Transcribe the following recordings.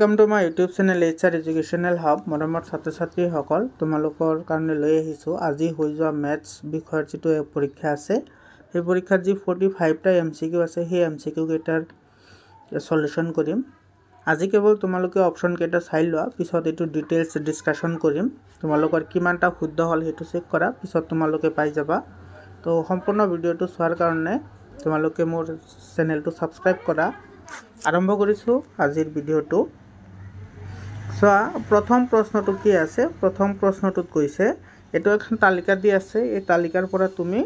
welcome to my YouTube channel H R educational hub মৰমৰ ছাত্ৰ ছাত্ৰীসকল তোমালোকৰ কাৰণে লৈ আহিছোঁ আজি হৈ যোৱা মেথছ বিষয়ৰ যিটো পৰীক্ষা আছে সেই পৰীক্ষাত যি ফৰ্টি ফাইভটা এম চি কিউ আছে সেই এম চি কিউকেইটাৰ চলিউশ্যন কৰিম আজি কেৱল তোমালোকে অপশ্যনকেইটা চাই লোৱা পিছত এইটো ডিটেইলছ ডিছকাশ্যন কৰিম তোমালোকৰ কিমানটা শুদ্ধ হ'ল সেইটো চেক কৰা পিছত তোমালোকে পাই যাবা তো সম্পূৰ্ণ ভিডিঅ'টো চোৱাৰ কাৰণে তোমালোকে মোৰ চেনেলটো ছাবস্ক্ৰাইব কৰা আৰম্ভ কৰিছোঁ আজিৰ ভিডিঅ'টো চোৱা প্ৰথম প্ৰশ্নটো কি আছে প্ৰথম প্ৰশ্নটোত কৈছে এইটো এখন তালিকা দি আছে এই তালিকাৰ পৰা তুমি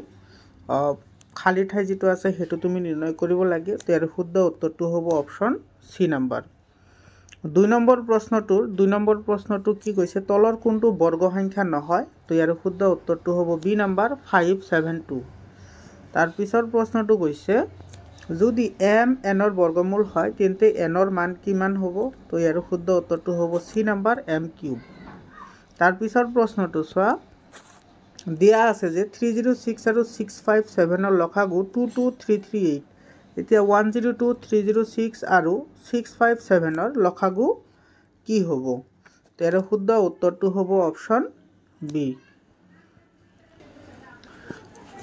খালী ঠাই যিটো আছে সেইটো তুমি নিৰ্ণয় কৰিব লাগে ইয়াৰ শুদ্ধ উত্তৰটো হ'ব অপশ্যন চি নম্বৰ দুই নম্বৰ প্ৰশ্নটোৰ দুই নম্বৰ প্ৰশ্নটো কি কৈছে তলৰ কোনটো বৰ্গ সংখ্যা নহয় তো ইয়াৰ শুদ্ধ উত্তৰটো হ'ব বি নম্বৰ ফাইভ ছেভেন টু তাৰপিছৰ প্ৰশ্নটো কৈছে যদি এম এনৰ বৰ্গমূল হয় তেন্তে এনৰ মান কিমান হ'ব তো ইয়াৰ শুদ্ধ উত্তৰটো হ'ব চি নাম্বাৰ এম কিউব তাৰপিছৰ প্ৰশ্নটো চোৱা দিয়া আছে যে থ্ৰী জিৰ' ছিক্স আৰু ছিক্স ফাইভ ছেভেনৰ লখাগু two two three three eight এতিয়া one zero' two three zero' six আৰু ছিক্স ফাইভ ছেভেনৰ লখাগু কি হ'ব তো ইয়াৰ শুদ্ধ উত্তৰটো হ'ব অপশ্যন বি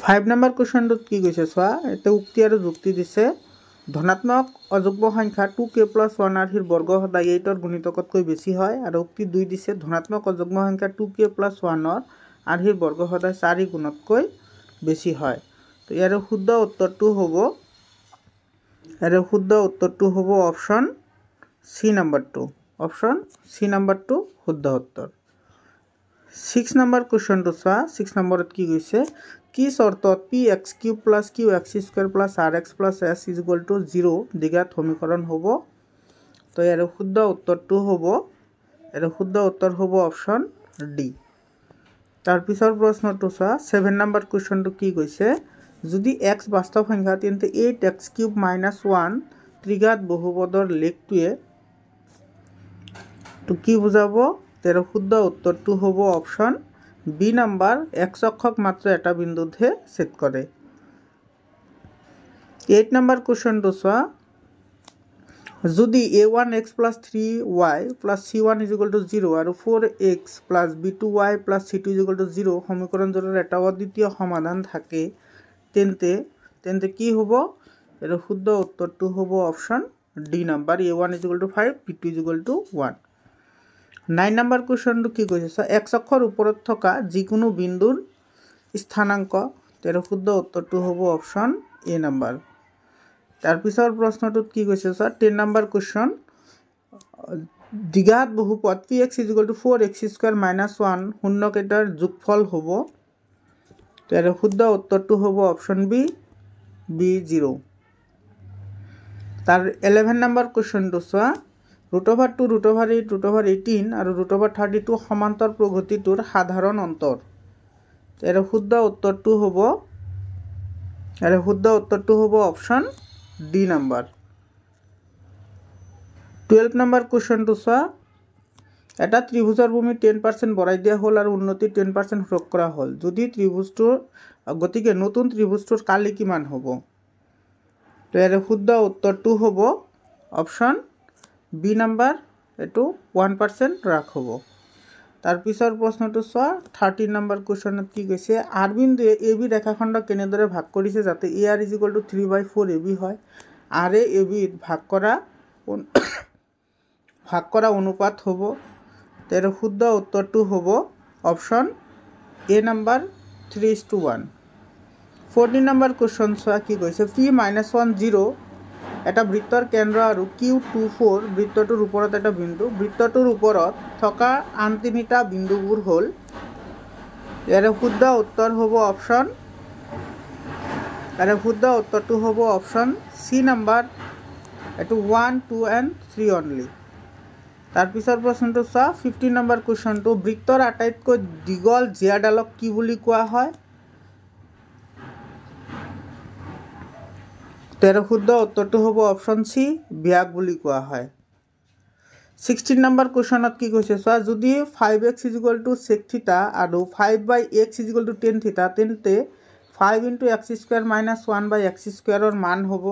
ফাইভ নম্বৰ কুৱেশ্যনটোত কি কৈছে চোৱা এতিয়া উক্তি আৰু যুক্তি দিছে ধনাত্মক অযুগ্ম সংখ্যা টু কে প্লাছ ওৱান আৰ্হিৰ বৰ্গ সদায় এইটৰ গুণিতকতকৈ বেছি হয় আৰু উক্তি দুই দিছে ধনাত্মক অযুগ্ম সংখ্যা টু কে প্লাছ ওৱানৰ আৰ্হিৰ বৰ্গ সদায় চাৰি গুণতকৈ বেছি হয় তো ইয়াৰে শুদ্ধ উত্তৰটো হ'ব ইয়াৰে শুদ্ধ উত্তৰটো হ'ব অপশ্যন চি নম্বৰটো অপশ্যন চি নম্বৰটো শুদ্ধ উত্তৰ ছিক্স নম্বৰ কুৱেশ্যনটো চোৱা ছিক্স নম্বৰত কি কৈছে কি চৰ্তত p x q plus q x square plus r x plus s is equal to zero' দীঘাত সমীকৰণ হ'ব তো ইয়াৰে শুদ্ধ উত্তৰটো হ'ব ইয়াৰে শুদ্ধ উত্তৰ হ'ব অপশ্যন ডি তাৰপিছৰ প্ৰশ্নটো চোৱা ছেভেন নম্বৰ কুৱেশ্যনটো কি কৈছে যদি এক্স বাস্তৱ সংখ্যা তেন্তে eight x cube minus one ত্ৰিগাত বহুপদৰ লেগটোৱে তো কি বুজাব তের ক্ষুদ্র উত্তরটু হব অপশন বি নাম্বার এক চক্ষক মাত্র এটা বিন্দুতে ছেদ করে এইট নাম্বার কোশ্চেনটো চোৱা যদি a one x plus three y plus c one equal to zero' আৰু four x plus b two y plus c two equal to zero' সমীকৰণজনৰ এটা অদ্বিতীয় সমাধান থাকে তেন্তে তেন্তে কি হ'ব এইটো শুদ্ধ উত্তৰটো হ'ব option D number a one equal to five b two equal to one nine number কুৱেশ্যনটো কি কৈছে চোৱা এক অক্ষৰ ওপৰত থকা যিকোনো বিন্দুৰ স্থানাংক তেৰ শুদ্ধ উত্তৰটো হ'ব অপশ্যন এ নাম্বাৰ তাৰপিছৰ প্ৰশ্নটোত কি কৈছে চোৱা টেন নাম্বাৰ কুৱেশ্যন দীঘাত বহুপদ p x equal to four x square minus one শূন্যকেইটাৰ যোগফল হ'ব তেৰ শুদ্ধ উত্তৰটো হ'ব অপশ্যন বি বি জিৰ' তাৰ এলেভেন নাম্বাৰ কুৱেশ্যনটো চোৱা root over two root over eight root over eighteen আৰু রুট অভাৰ থাৰ্টি টু সমান্তৰ প্ৰগতিটোৰ সাধাৰণ অন্তৰ ইয়াৰ শুদ্ধ উত্তৰটো হ'ব ইয়াৰ শুদ্ধ উত্তৰটো হ'ব option D number twelve number কুৱেশ্যনটো চোৱা এটা ত্ৰিভুজৰ ভূমি টেন পাৰ্চেণ্ট বঢ়াই দিয়া হ'ল আৰু উন্নতি টেন পাৰ্চেণ্ট হ্ৰাস কৰা হ'ল যদি ত্ৰিভুজটোৰ গতিকে নতুন ত্ৰিভুজটোৰ কালি কিমান হ'ব তো ইয়াৰে শুদ্ধ উত্তৰটো হ'ব অপশ্যন বি নাম্বাৰ এইটো ওৱান পাৰ্চেণ্ট হ্ৰাস হ'ব তাৰপিছৰ প্ৰশ্নটো চোৱা থাৰ্টিন নম্বৰ কুৱেশ্যনত কি কৈছে আৰবিন্দুৱে এ বি ৰেখাখণ্ডক কেনেদৰে ভাগ কৰিছে যাতে a r is to three by four a b হয় আর এ বি ভাগ কৰা ভাগ কৰা অনুপাত হ'ব তেৰ শুদ্ধ উত্তৰটো হ'ব option A number three is to one fourteen নম্বৰ কুৱেশ্যন চোৱা কি কৈছে পি মাইনাছ ওয়ান জিৰ' এটা বৃত্তৰ কেন্দ্ৰ আৰু কিউ টু ফ'ৰ বৃত্তটোৰ ওপৰত এটা বিন্দু বৃত্তটোৰ ওপৰত থকা আন তিনিটা বিন্দুবোৰ হ'ল ইয়াৰে শুদ্ধ উত্তৰ হ'ব অপশ্যন ইয়াৰে শুদ্ধ উত্তৰটো হ'ব অপশ্যন চি নাম্বাৰ এইটো one two and three only তাৰপিছৰ প্ৰশ্নটো চোৱা ফিফটিন নম্বৰ কুৱেশ্যনটো বৃত্তৰ আটাইতকৈ দীঘল জীয়াডালক কি বুলি কোৱা হয় তেৰ শুদ্ধ উত্তৰটো হ'ব অপশ্যন চি ব্যাগ বুলি কোৱা হয় ছিক্সটিন নম্বৰ কুৱেশ্যনত কি কৈছে চোৱা যদি five x is equal to six theta আৰু five by x is equal to ten theta তেন্তে five into x square minus one by x স্কুৱেৰৰ মান হ'ব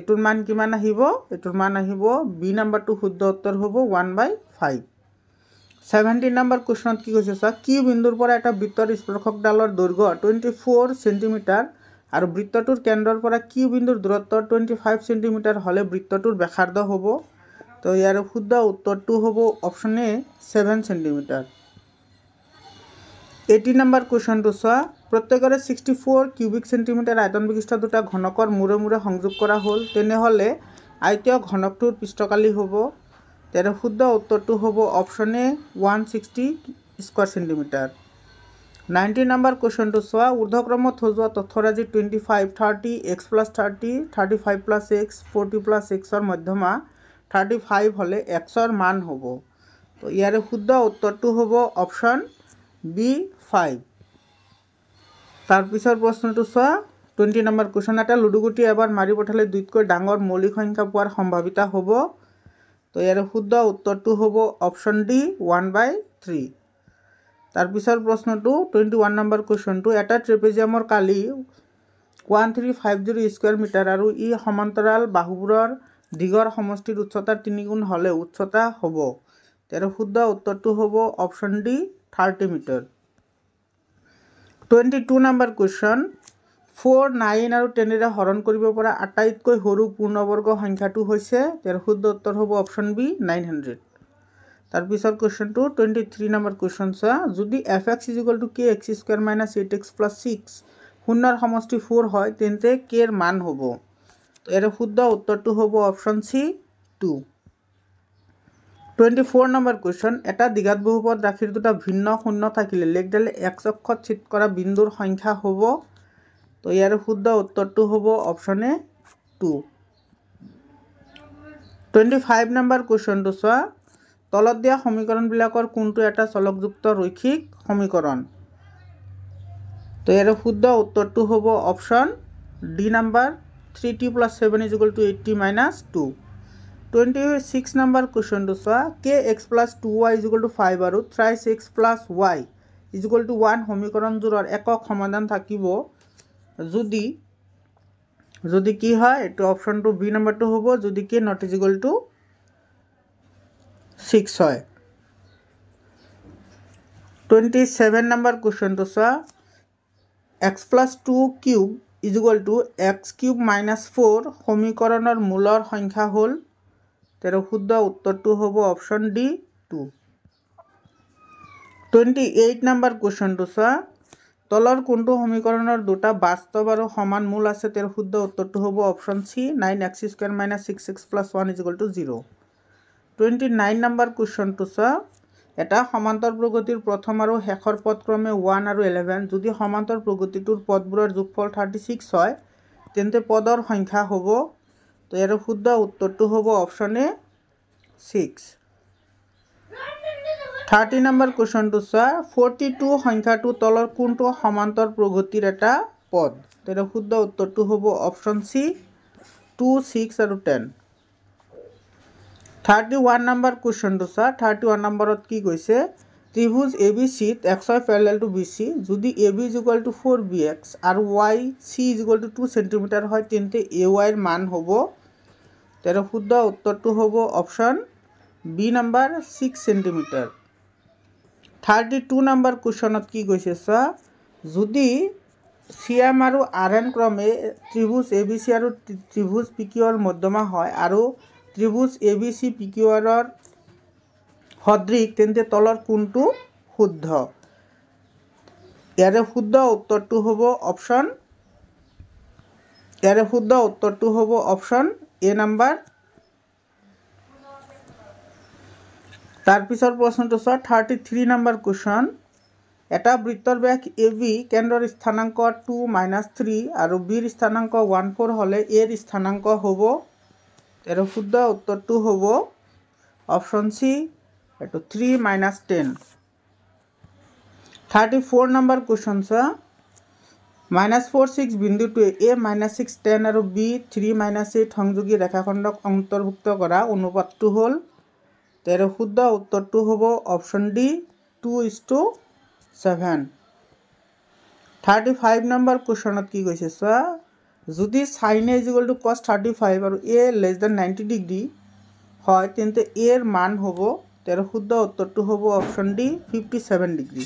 এইটোৰ মান কিমান আহিব এইটোৰ মান আহিব বি নম্বৰটো শুদ্ধ উত্তৰ হ'ব ওৱান বাই ফাইভ ছেভেণ্টিন নম্বৰ কুৱেশ্যনত কি কৈছে চোৱা কি বিন্দুৰ পৰা এটা বৃত্তৰ স্পৰ্শকডালৰ দৈৰ্ঘ্য টুৱেণ্টি ফ'ৰ চেণ্টিমিটাৰ আৰু বৃত্তটোৰ কেন্দ্ৰৰ পৰা কিউ বিন্দুৰ দূৰত্ব টুৱেণ্টি ফাইভ চেণ্টিমিটাৰ হ'লে বৃত্তটোৰ ব্যাসাৰ্ধ হ'ব তো ইয়াৰ শুদ্ধ উত্তৰটো হ'ব option A seven centimetre eighty number কুৱেশ্যনটো চোৱা প্ৰত্যেকৰে ছিক্সটি ফ'ৰ কিউবিক চেণ্টিমিটাৰ আয়তন বিশিষ্ট দুটা ঘনকৰ মূৰে মূৰে সংযোগ কৰা হ'ল তেনেহ'লে আয়তীয় ঘনকটোৰ পৃষ্ঠকালি হ'ব তেনে শুদ্ধ উত্তৰটো হ'ব option A one sixty square centimetre nineteen number কুৱেশ্যনটো চোৱা ঊৰ্ধক্ৰমত সজোৱা তথ্যৰাজি twenty five thirty x plus thirty thirty five plus x forty plus এক্সৰ মধ্যমা থাৰ্টি ফাইভ হ'লে এক্সৰ মান হ'ব তো ইয়াৰে শুদ্ধ উত্তৰটো হ'ব অপশ্যন বি ফাইভ তাৰপিছৰ প্ৰশ্নটো চোৱা টুৱেণ্টি নম্বৰ কুৱেশ্যন এটা লুডুগুটি এবাৰ মাৰি পঠালে দুইতকৈ ডাঙৰ মৌলিক সংখ্যা পোৱাৰ সম্ভাৱিতা হ'ব তো ইয়াৰে শুদ্ধ উত্তৰটো হ'ব option D one by three তাৰপিছৰ প্ৰশ্নটো টুৱেণ্টি ওৱান নম্বৰ কুৱেশ্যনটো এটা ট্ৰেপেজিয়ামৰ কালি one three five zero' square metre আৰু ই সমান্তৰাল বাহুবোৰৰ দীঘৰ সমষ্টিৰ উচ্চতা তিনিগুণ হ'লে উচ্চতা হ'ব তেওঁৰ শুদ্ধ উত্তৰটো হ'ব option D thirty metre twenty two number question four nine আৰু টেনেৰে হৰণ কৰিব পৰা আটাইতকৈ সৰু পূৰ্ণবৰ্গ সংখ্যাটো হৈছে তেওঁৰ শুদ্ধ উত্তৰ হ'ব অপশ্যন বি নাইন হাণ্ড্ৰেড তাৰপিছত কুৱেশ্যনটো টুৱেণ্টি থ্ৰী নম্বৰ কুৱেশ্যন চোৱা যদি f x is equal to k x square minus eight x plus six শূন্যৰ সমষ্টি ফ'ৰ হয় তেন্তে কেৰ মান হ'ব ইয়াৰে শুদ্ধ উত্তৰটো হ'ব option C two twenty four number question এটা দীঘাত বহুপদ ৰাখিৰ দুটা ভিন্ন শূন্য থাকিলে লেগডালে এক্স অক্ষত চিট কৰা বিন্দুৰ সংখ্যা হ'ব তো ইয়াৰে শুদ্ধ উত্তৰটো হ'ব option A two twenty five number কুৱেশ্যনটো চোৱা তলত দিয়া সমীকৰণবিলাকৰ কোনটো এটা চলকযুক্ত ৰৈক্ষিক সমীকৰণ তো ইয়াৰ শুদ্ধ উত্তৰটো হ'ব option D number three t plus seven is equal to eighty minus two twenty six number কুৱেশ্যনটো চোৱা k x plus two y is equal to five আৰু three six plus y is equal to one সমীকৰণযোৰৰ একক সমাধান থাকিব যদি যদি কি হয় এইটো অপশ্যনটো বি নাম্বাৰটো হ'ব যদি k not is to six হয় টোয়েন্টি সেভেন নাম্বার কোশ্চেনটো চোৱা x plus two cube is equal to x cube minus four সমীকৰণৰ মূলৰ সংখ্যা হ'ল তেৰ শুদ্ধ উত্তৰটো হ'ব option D two twenty eight number কুৱেশ্যনটো চোৱা তলৰ কোনটো সমীকৰণৰ দুটা বাস্তৱ আৰু সমান মূল আছে তেওঁৰ শুদ্ধ উত্তৰটো হ'ব option C nine x square minus six x plus one equal to zero' twenty nine number কুৱেশ্যনটো চোৱা এটা সমান্তৰ প্ৰগতিৰ প্ৰথম আৰু শেষৰ পদক্ৰমে ওৱান আৰু ইলেভেন যদি সমান্তৰ প্ৰগতিটোৰ পদবোৰৰ যোগফল থাৰ্টি ছিক্স হয় তেন্তে পদৰ সংখ্যা হ'ব তো ইয়াৰ শুদ্ধ উত্তৰটো হ'ব option A six thirty number কুৱেশ্যনটো চোৱা ফৰ্টি টু সংখ্যাটো তলৰ কোনটো সমান্তৰ প্ৰগতিৰ এটা পদ তেনে শুদ্ধ উত্তৰটো হ'ব অপশ্যন চি টু ছিক্স আৰু টেন থাৰ্টি ওৱান নম্বৰ কুৱেশ্যনটো চা থাৰ্টি ওৱান নম্বৰত কি কৈছে ত্ৰিভুজ এ বি চিত X Y parallel to B C যদি A B is equal to four B X আৰু Y C is equal to two centimetre হয় তেন্তে এ ৱাইৰ মান হ'ব তেন্তে শুদ্ধ উত্তৰটো হ'ব option B number six centimetre thirty two number কুৱেশ্যনত কি কৈছে চোৱা যদি চি এম আৰু আৰ এন ক্ৰমে ত্ৰিভুজ এ বি চি আৰু ত্ৰিভুজ পি কিঅ'ৰ মধ্যমা হয় আৰু ত্ৰিভুজ A B C P Q আৰৰ সদৃশ তেন্তে তলৰ কোনটো শুদ্ধ ইয়াৰে শুদ্ধ উত্তৰটো হ'ব অপশ্যন ইয়াৰে শুদ্ধ উত্তৰটো হ'ব অপশ্যন এ নাম্বাৰ তাৰপিছৰ প্ৰশ্নটো চোৱা থাৰ্টি থ্ৰী নম্বৰ কুৱেশ্যন এটা বৃত্তৰ ব্যাস এ বি কেন্দ্ৰৰ স্থানাংক টু মাইনাছ থ্ৰী আৰু বিৰ স্থানাংক ওৱান ফ'ৰ হ'লে এৰ স্থানাংক হ'ব তেৰ ফুট দা উত্তৰটো হ'ব অপশ্যন চি এইটো three minus ten thirty four number question চোৱা মাইনাছ ফ'ৰ ছিক্স বিন্দুটোৱে এ মাইনাছ ছিক্স টেন আৰু বি থ্ৰী মাইনাছ এইট সংযোগী ৰেখাখণ্ডক অন্তৰ্ভুক্ত কৰা অনুপাতটো হ'ল তেৰ শুদ্ধ উত্তৰটো হ'ব option D two is to seven thirty five number কুৱেশ্যনত কি কৈছে চোৱা যদি sine A is equal to cos thirty five আৰু A less than ninety degree হয় তেন্তে এৰ মান হ'ব তেৰ শুদ্ধ উত্তৰটো হ'ব option D fifty seven degree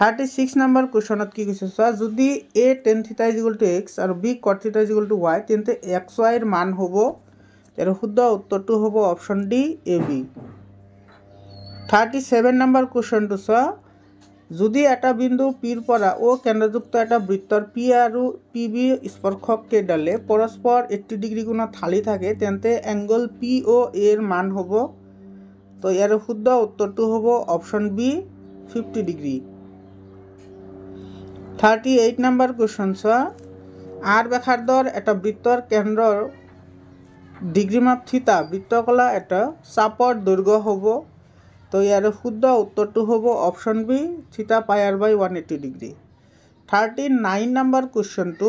thirty six number কুৱেশ্যনত কি কৈছে চা যদি A tan theta is to x আৰু B cot theta is to y তেন্তে এক্স ৱাইৰ মান হ'ব তেৰ শুদ্ধ উত্তৰটো হ'ব option D A B thirty seven number কুৱেশ্যনটো চোৱা যদি এটা বিন্দু পিৰ পৰা অ' কেন্দ্ৰযুক্ত এটা বৃত্তৰ পি আৰু পি বি ডালে পৰস্পৰ এইটটি ডিগ্ৰী কোণত থালি থাকে তেন্তে এংগল পি অ' এৰ মান হ'ব তো ইয়ার শুদ্ধ উত্তৰটো হ'ব option B fifty degree thirty eight number question চোৱা আৰ ব্যাসাৰ্ধৰ এটা বৃত্তৰ কেন্দ্ৰৰ মাপ থিতা বৃত্তকলা এটা চাপৰ দৈৰ্ঘ্য হ'ব তো ইয়াৰ শুদ্ধ উত্তৰটো হ'ব option B theta pi r by one eighty degree thirty nine number কুৱেশ্যনটো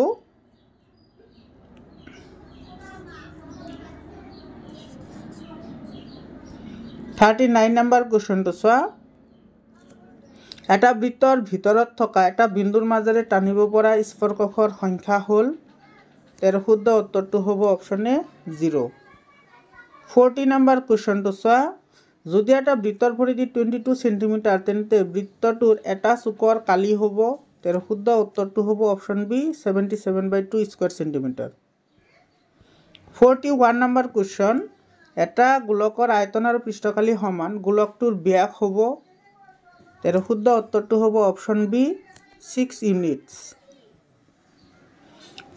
থাৰ্টি নাইন নাম্বাৰ কুৱেশ্যনটো চোৱা এটা বৃত্তৰ ভিতৰত থকা এটা বিন্দুৰ মাজেৰে টানিব পৰা স্পৰ্শকৰ সংখ্যা হ'ল তেৰ শুদ্ধ উত্তৰটো হ'ব অপশ্যনে জিৰ' ফৰ্টি নাম্বাৰ কুৱেশ্যনটো চোৱা যদি এটা বৃত্তৰ ভৰিদি টুৱেণ্টি টু চেণ্টিমিটাৰ তেন্তে বৃত্তটোৰ এটা চুকৰ কালি হ'ব তেৰ শুদ্ধ উত্তৰটো হ'ব option B seventy seven by two square centimetre forty one number question এটা গোলকৰ আয়তন আৰু পৃষ্ঠকালী সমান গোলকটোৰ ব্যাস হ'ব তেৰ শুদ্ধ উত্তৰটো হ'ব option B six units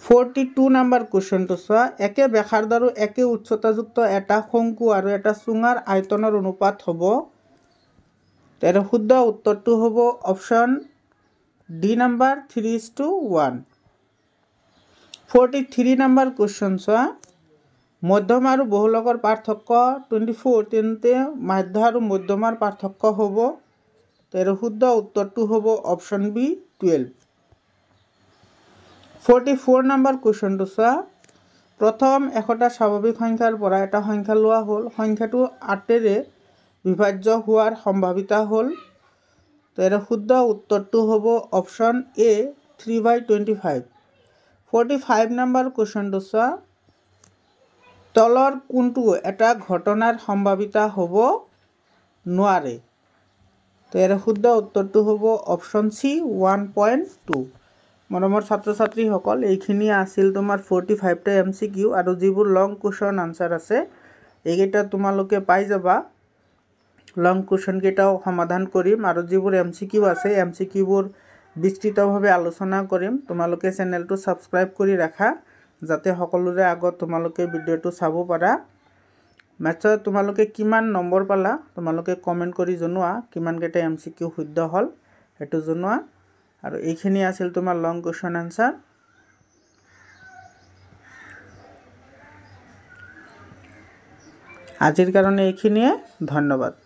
forty two number কুৱেশ্যনটো চোৱা একে বেখাৰদাৰো একে উচ্চতাযুক্ত এটা শংকু আৰু এটা চুঙাৰ আয়তনৰ অনুপাত হ'ব তেনে শুদ্ধ উত্তৰটো হ'ব option D number three is to one forty three number question চোৱা মধ্যম আৰু বহুলকৰ পাৰ্থক্য টুৱেণ্টি ফ'ৰ তেন্তে মাধ্য আৰু মধ্যমাৰ পাৰ্থক্য হ'ব তেনে শুদ্ধ উত্তৰটো হ'ব option B twelve forty four number কুৱেশ্যনটো চোৱা প্ৰথম এশটা স্বাভাৱিক সংখ্যাৰ পৰা এটা সংখ্যা লোৱা হ'ল সংখ্যাটো আঠেৰে বিভাজ্য হোৱাৰ সম্ভাৱিতা হ'ল তাৰে শুদ্ধ উত্তৰটো হ'ব option A three by twenty five forty five number কুৱেশ্যনটো চোৱা তলৰ কোনটো এটা ঘটনাৰ সম্ভাৱিতা হ'ব নোৱাৰে তাৰে শুদ্ধ উত্তৰটো হ'ব option C one point two মৰমৰ ছাত্ৰ ছাত্ৰীসকল এইখিনি আছিল তোমাৰ ফৰ্টি ফাইভটা এম চি কিউ আৰু যিবোৰ লং কুৱেশ্যন আনচাৰ আছে এইকেইটা তোমালোকে পাই যাবা লং কুৱেশ্যনকেইটাও সমাধান কৰিম আৰু যিবোৰ এম চি কিউ আছে এম চি কিউবোৰ বিস্তৃতভাৱে আলোচনা কৰিম তোমালোকে চেনেলটো ছাবস্ক্ৰাইব কৰি ৰাখা যাতে সকলোৰে আগত তোমালোকে ভিডিঅ'টো চাব পাৰা মেটছত তোমালোকে কিমান নম্বৰ পালা তোমালোকে কমেণ্ট কৰি জনোৱা কিমানকেইটা এম চি কিউ শুদ্ধ হ'ল সেইটো জনোৱা আৰু এইখানে আছিল তোমাৰ লং কুৱেশ্যন এনচাৰ আজিৰ কাৰণে এইখিনিয়ে ধন্যবাদ